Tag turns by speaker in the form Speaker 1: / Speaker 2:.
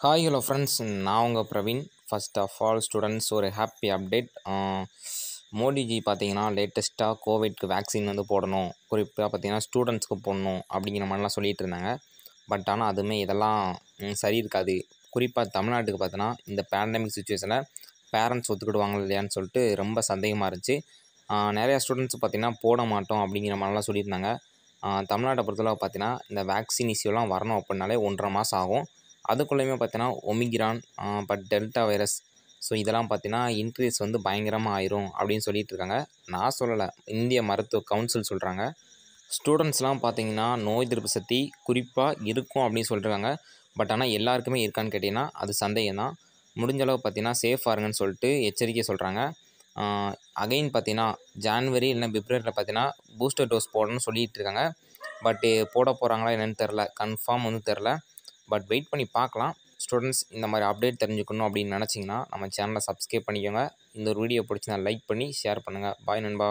Speaker 1: hi hello friends நான் உங்கள் Praveen first of all students ஒரு ஹாப்பி அப்டேட் மோடிஜி பார்த்தீங்கன்னா லேட்டஸ்ட்டாக கோவிட்க்கு வேக்சின் வந்து போடணும் குறிப்பாக பார்த்தீங்கன்னா ஸ்டூடெண்ட்ஸ்க்கு போடணும் அப்படிங்கிற மாதிரிலாம் சொல்லிட்டு இருந்தாங்க பட் ஆனால் அதுவுமே இதெல்லாம் சரி இருக்காது குறிப்பாக தமிழ்நாட்டுக்கு பார்த்தோன்னா இந்த பேண்டமிக் சுச்சுவேஷனில் பேரண்ட்ஸ் ஒத்துக்கிடுவாங்க இல்லையான்னு சொல்லிட்டு ரொம்ப சந்தேகமாக இருந்துச்சு நிறையா ஸ்டூடெண்ட்ஸ் பார்த்திங்கன்னா போட மாட்டோம் அப்படிங்கிற மாதிரிலாம் சொல்லியிருந்தாங்க தமிழ்நாட்டை பொறுத்தளவு பார்த்தீங்கன்னா இந்த வேக்சின் இஷ்யூலாம் வரணும் அப்படின்னாலே ஒன்றரை மாதம் ஆகும் அதுக்குள்ளேயுமே பார்த்தீங்கன்னா Omicron but delta virus so இதெல்லாம் பார்த்தீங்கன்னா இன்க்ரீஸ் வந்து பயங்கரமாக ஆயிரும் அப்படின்னு சொல்லிட்டு இருக்காங்க நான் சொல்லலை இந்திய மருத்துவ கவுன்சில் சொல்கிறாங்க ஸ்டூடெண்ட்ஸ்லாம் பார்த்தீங்கன்னா நோய் எதிர்ப்பு சக்தி குறிப்பாக இருக்கும் அப்படின்னு சொல்லிட்டுருக்காங்க பட் ஆனால் எல்லாருக்குமே இருக்கான்னு கேட்டிங்கன்னா அது சந்தேகம் தான் முடிஞ்சளவு பார்த்தீங்கன்னா சேஃபாக இருங்கன்னு சொல்லிட்டு எச்சரிக்கை சொல்கிறாங்க அகைன் பார்த்தீங்கன்னா ஜான்வரி இல்லைன்னா பிப்ரவரியில் பார்த்தீங்கன்னா பூஸ்டர் டோஸ் போடணும்னு சொல்லிகிட்டு இருக்காங்க பட்டு போட போகிறாங்களா என்னென்னு தெரில கன்ஃபார்ம் வந்து தெரில பட் வெயிட் பண்ணி பார்க்கலாம் ஸ்டூடெண்ட்ஸ் இந்த மாதிரி அப்டேட் தெரிஞ்சுக்கணும் அப்படின்னு நினச்சிங்கன்னா நம்ம சேனலை சப்ஸ்கிரைப் பண்ணிக்கோங்க இந்த ஒரு வீடியோ பிடிச்சினா லைக் பண்ணி ஷேர் பண்ணுங்கள் பாய் நண்பா